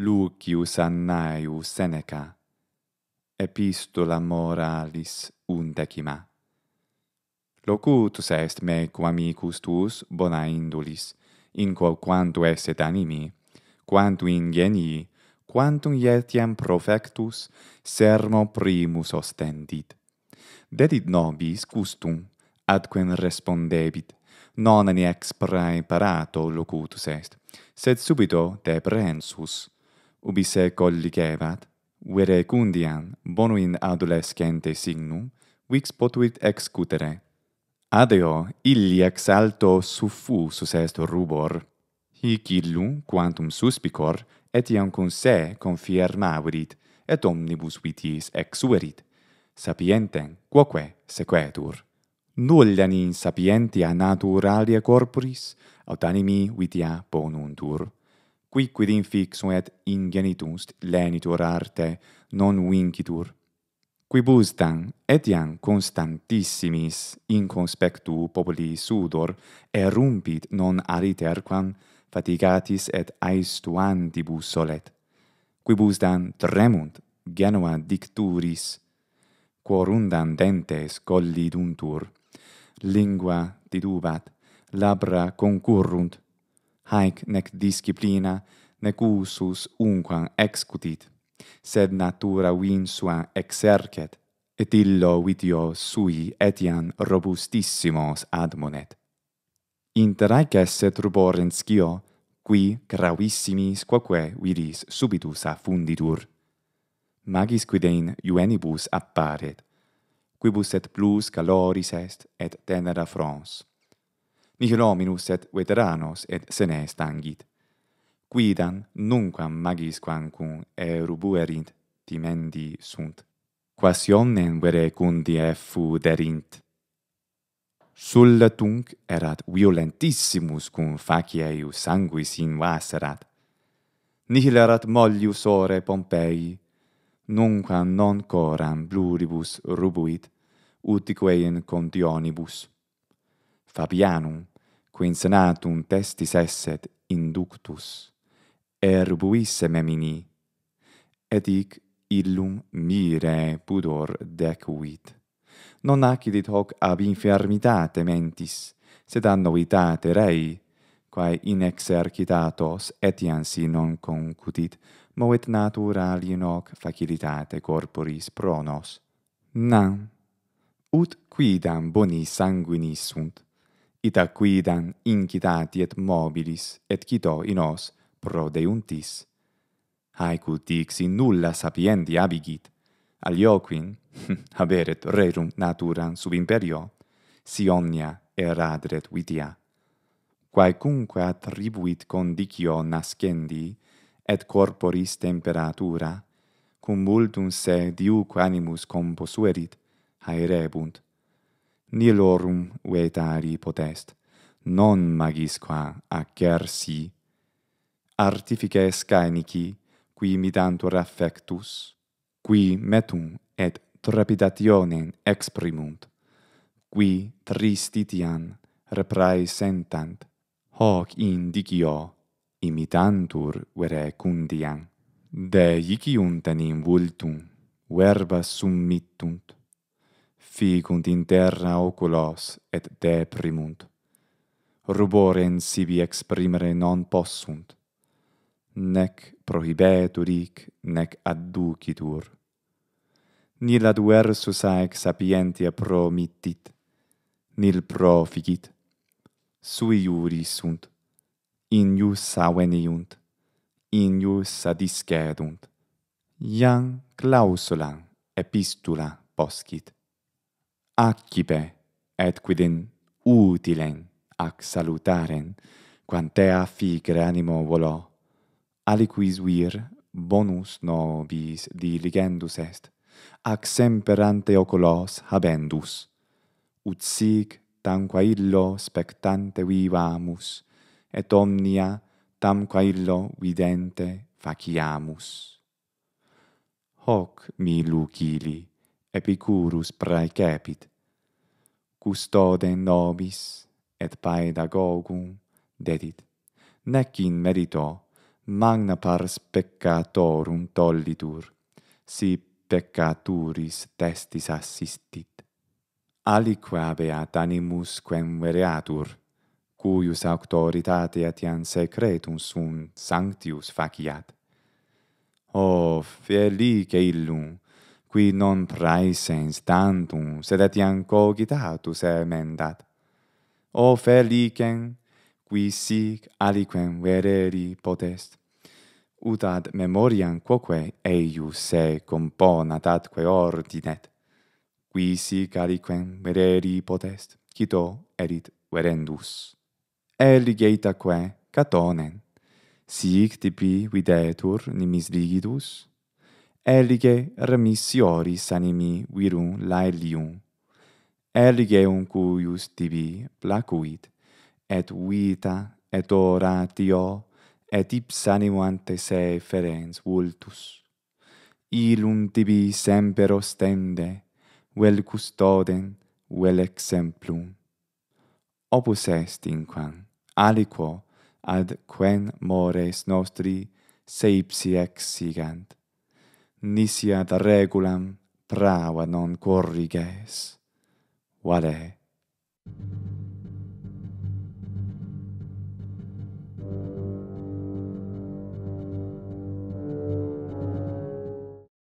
Lucius Annaeus Seneca Epistola Moralis undecima Locutus est me amicus tuus bona indulis in quo quanto esset animi quanto ingenii quantum yetiam profectus sermo primus ostendit dedit nobis custum adquem respondebit non ex parato locutus est sed subito deprensus, ubi se collicevat, vere cundian bonuin adolescente signum, vix potuit excutere. Adeo illi ex alto suffusus est rubor, hic illum quantum suspicor etiam cum se confirmavrit et omnibus vitis exuerit, Sapientem quoque sequetur. Nullian in sapientia naturalia corporis, aut animi vitia ponuntur qui quid in et ingenitus lenitur arte non vincitur quibus tam etiam constantissimis in conspectu populi sudor erumpit non ariterquam fatigatis et aestuantibus solet quibus tam tremunt genua dicturis quorundam dentes colliduntur lingua didubat labra concurrunt haec nec disciplina, nec usus unquam excutit, sed natura win sua exercet, et illo vitio sui etian robustissimos admonet. Inter haec esse ruborenscio, qui gravissimis quoque viris subitus affunditur. Magis quidem juenibus apparet, quibus et plus caloris est et tenera frons nihil hominus et veteranos et senes tangit. Quidam nunquam magis quancum erubuerint timendi sunt, quas ionem vere cundie fu derint. Sullatunc erat violentissimus cum facieiu sanguis in Nihil erat mollius ore Pompeii, nunquam non coram bluribus rubuit, utique in contionibus. Fabianum, qui in senatum testis esset inductus, erbuisse memini, et hic illum mire pudor decuit. Non acidit hoc ab infirmitate mentis, sed an novitate rei, quae in exercitatos etiansi non concutit, movet natura alien hoc facilitate corporis pronos. Nam, ut quidam boni sanguinis sunt, ita quidam incitati et mobilis et quito in os pro deuntis. Haec ut dixi nulla sapiendi abigit, alioquin haberet rerum naturam sub imperio, si omnia eradret vitia. Quaecunque attribuit condicio nascendi et corporis temperatura, cum multum se diuque animus composuerit, haerebunt nilorum vetari potest, non magis qua accersi, artifices caenici, qui midantur affectus, qui metum et trepidationem exprimunt, qui tristitian repraesentant, hoc indicio imitantur vere cundiam. De iciunt enim vultum, verba summittunt, figunt in terra oculos et deprimunt. Rubore in sibi exprimere non possunt, nec prohibetur ic, nec adducitur. Nil adversus aec sapientia promittit, nil proficit, sui iuri sunt, in jus aveniunt, in jus adiscedunt. Iam clausula epistula poscit accipe et quid in utilem ac salutaren quantea figre animo volo aliquis vir bonus nobis diligendus est ac semper ante oculos habendus ut sic tam qua illo spectante vivamus et omnia tam qua illo vidente faciamus hoc mi lucili epicurus praecepit, custode nobis et paedagogum, dedit, nec in merito magna pars peccatorum tollitur, si peccaturis testis assistit. Aliqua beat animus quem vereatur, cuius auctoritate etian secretum sum sanctius faciat. O oh, felice illum, qui non praesens tantum, sed etiam cogitatus emendat. O felicem, qui sic aliquem vereri potest, ut ad memoriam quoque eius se componat atque ordinet, qui sic aliquem vereri potest, cito erit verendus. Eli geitaque catonen, sic tipi videtur nimis rigidus, elige remissiori sanimi virum laelium. Elige un cuius tibi placuit, et vita, et oratio, et ipsanim ante se ferens vultus. Ilum tibi semper ostende, vel custoden, vel exemplum. Opus est inquam, aliquo ad quen mores nostri seipsi exsigant, exigant, nisiat regulam prava non corriges. Vale.